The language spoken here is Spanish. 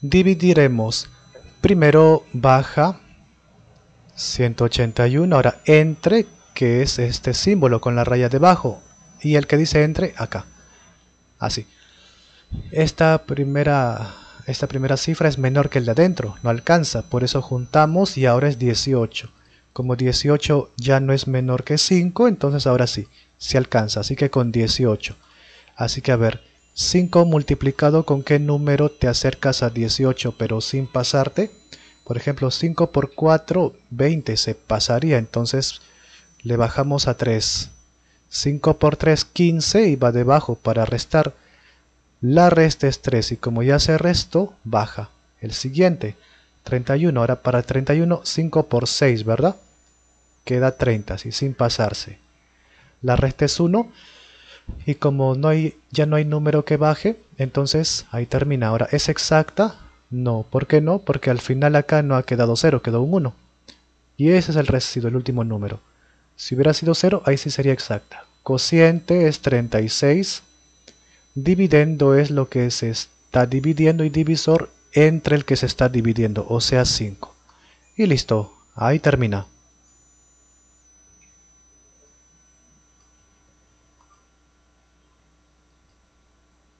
dividiremos primero baja 181 ahora entre que es este símbolo con la raya debajo y el que dice entre acá así esta primera esta primera cifra es menor que el de adentro no alcanza por eso juntamos y ahora es 18 como 18 ya no es menor que 5 entonces ahora sí se alcanza así que con 18 así que a ver 5 multiplicado con qué número te acercas a 18 pero sin pasarte. Por ejemplo, 5 por 4, 20 se pasaría, entonces le bajamos a 3. 5 por 3, 15 y va debajo para restar. La resta es 3 y como ya se restó, baja. El siguiente, 31. Ahora para 31, 5 por 6, ¿verdad? Queda 30, así sin pasarse. La resta es 1 y como no hay, ya no hay número que baje, entonces ahí termina. Ahora, ¿es exacta? No, ¿por qué no? Porque al final acá no ha quedado 0, quedó un 1. Y ese es el residuo, el último número. Si hubiera sido 0, ahí sí sería exacta. Cociente es 36. Dividendo es lo que se está dividiendo y divisor entre el que se está dividiendo, o sea 5. Y listo, ahí termina.